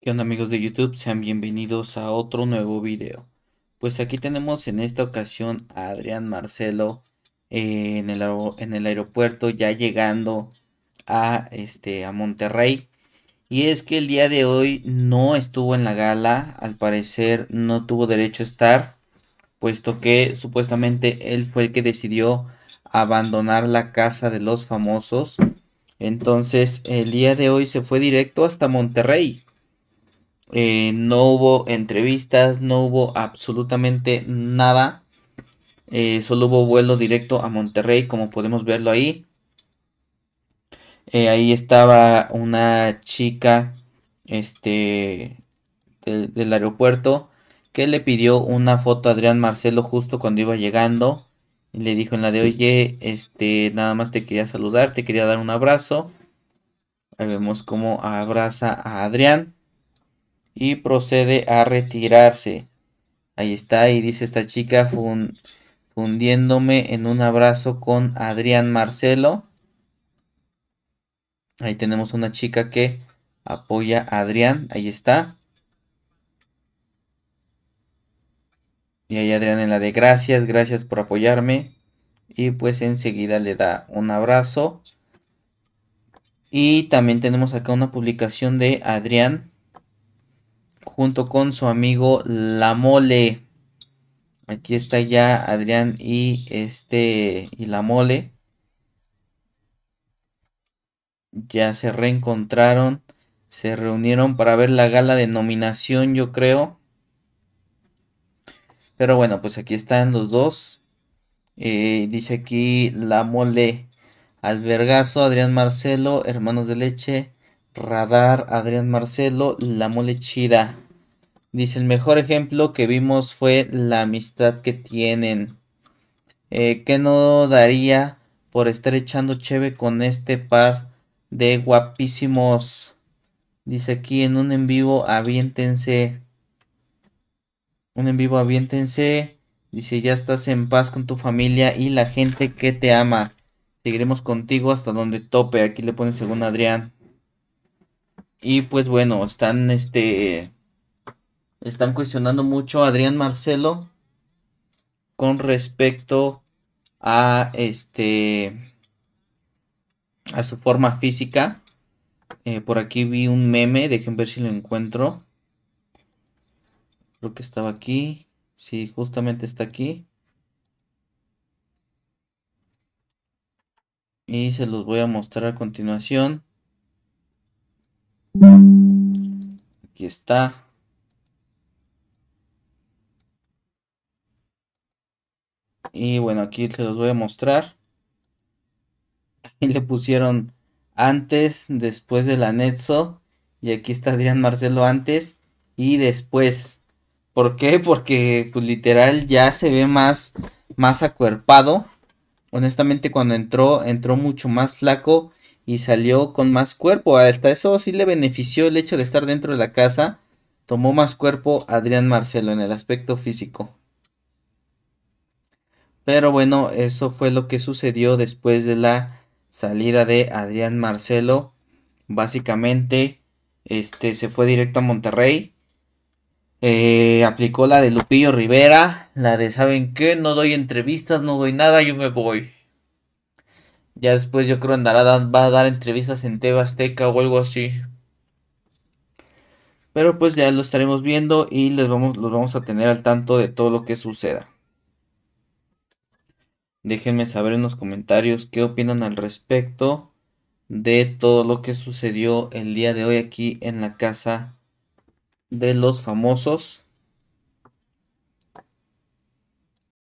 ¿Qué onda amigos de YouTube? Sean bienvenidos a otro nuevo video. Pues aquí tenemos en esta ocasión a Adrián Marcelo eh, en, el, en, el, aeropuerto ya llegando a, este, a Monterrey. Y es que el día de hoy no estuvo en la gala, al parecer no tuvo derecho a estar, puesto que supuestamente él fue el que decidió abandonar la casa de los famosos. Entonces el día de hoy se fue directo hasta Monterrey eh, no hubo entrevistas, no hubo absolutamente nada. Eh, solo hubo vuelo directo a Monterrey, como podemos verlo ahí. Eh, ahí estaba una chica este, del aeropuerto que le pidió una foto a Adrián Marcelo justo cuando iba llegando. Y le dijo en la de, oye, este, nada más te quería saludar, te quería dar un abrazo. Ahí vemos cómo abraza a Adrián y procede a retirarse. Ahí está, y dice esta chica fundiéndome en un abrazo con Adrián Marcelo. Ahí tenemos una chica que apoya a Adrián, ahí está. Y ahí Adrián en la de gracias, gracias por apoyarme. Y pues enseguida le da un abrazo. Y también tenemos acá una publicación de Adrián junto con su amigo La Mole. Aquí está ya Adrián y este y La Mole. Ya se reencontraron, se reunieron para ver la gala de nominación, yo creo. Pero bueno, pues aquí están los dos. Eh, dice aquí La Mole, Albergazo, Adrián Marcelo, Hermanos de Leche, Radar, Adrián Marcelo, La Mole Chida. Dice, el mejor ejemplo que vimos fue la amistad que tienen. que eh, ¿Qué no daría por estar echando cheve con este par de guapísimos? Dice aquí en un en vivo, aviéntense. Un en vivo, aviéntense. Dice, ya estás en paz con tu familia y la gente que te ama. Seguiremos contigo hasta donde tope. Aquí le ponen según Adrián. Y pues bueno, están este están cuestionando mucho a Adrián Marcelo con respecto a este a su forma física. Eh, por aquí vi un meme, dejen ver si lo encuentro. Creo que estaba aquí. Sí, justamente está aquí. Y se los voy a mostrar a continuación. Aquí está. Y bueno, aquí se los voy a mostrar. Aquí le pusieron antes, después del anexo. Y aquí está Adrián Marcelo antes y después. ¿Por qué? Porque pues, literal ya se ve más, más acuerpado. Honestamente cuando entró, entró mucho más flaco y salió con más cuerpo. Hasta eso sí le benefició el hecho de estar dentro de la casa. Tomó más cuerpo Adrián Marcelo en el aspecto físico. Pero bueno, eso fue lo que sucedió después de la salida de Adrián Marcelo. Básicamente, este se fue directo a Monterrey. Eh, aplicó la de Lupillo Rivera, la de saben qué, no doy entrevistas, no doy nada, yo me voy. Ya después yo creo andará va a dar entrevistas en Tebas Azteca o algo así. Pero pues ya lo estaremos viendo y les vamos, los vamos a tener al tanto de todo lo que suceda. Déjenme saber en los comentarios qué opinan al respecto de todo lo que sucedió el día de hoy aquí en la casa de los famosos.